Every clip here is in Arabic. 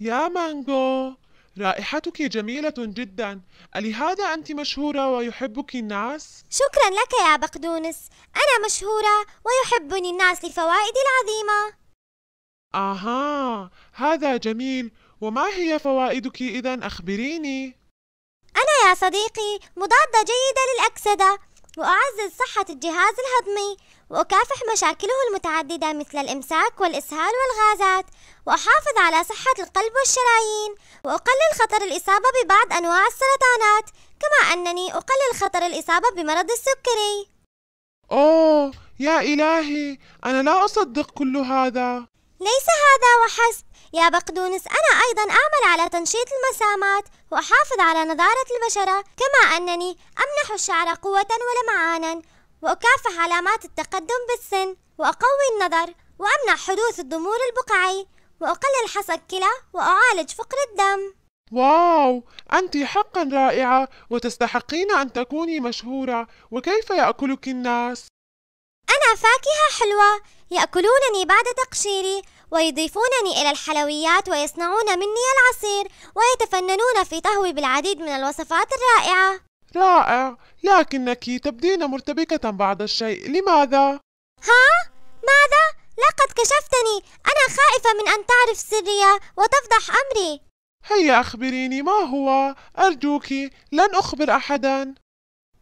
يا مانجو رائحتك جميلة جدا ألهذا أنت مشهورة ويحبك الناس؟ شكرا لك يا بقدونس أنا مشهورة ويحبني الناس لفوائدي العظيمة آها هذا جميل وما هي فوائدك إذا أخبريني أنا يا صديقي مضادة جيدة للأكسدة وأعزز صحة الجهاز الهضمي وأكافح مشاكله المتعددة مثل الإمساك والإسهال والغازات وأحافظ على صحة القلب والشرايين وأقلل خطر الإصابة ببعض أنواع السرطانات كما أنني أقلل خطر الإصابة بمرض السكري أوه يا إلهي أنا لا أصدق كل هذا ليس هذا وحسب يا بقدونس أنا أيضا أعمل على تنشيط المسامات وأحافظ على نضارة البشرة كما أنني أمنح الشعر قوة ولمعانا وأكافح علامات التقدم بالسن وأقوي النظر وأمنع حدوث الضمور البقعي وأقلل حصى الكلى وأعالج فقر الدم واو أنت حقا رائعة وتستحقين أن تكوني مشهورة وكيف يأكلك الناس؟ أنا فاكهة حلوة يأكلونني بعد تقشيري ويضيفونني إلى الحلويات ويصنعون مني العصير ويتفننون في طهوي بالعديد من الوصفات الرائعة رائع لكنك تبدين مرتبكة بعض الشيء لماذا؟ ها؟ ماذا؟ لقد كشفتني أنا خائفة من أن تعرف سري وتفضح أمري هيا أخبريني ما هو أرجوك لن أخبر أحدا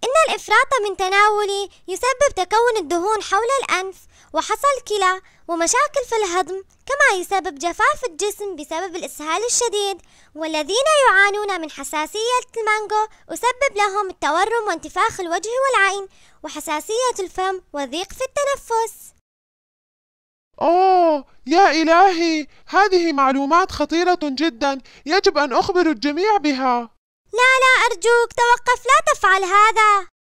إن الإفراط من تناولي يسبب تكون الدهون حول الأنف وحصل كلى ومشاكل في الهضم كما يسبب جفاف الجسم بسبب الإسهال الشديد والذين يعانون من حساسية المانجو أسبب لهم التورم وانتفاخ الوجه والعين وحساسية الفم والضيق في التنفس أوه يا إلهي هذه معلومات خطيرة جدا يجب أن أخبر الجميع بها لا لا أرجوك توقف لا تفعل هذا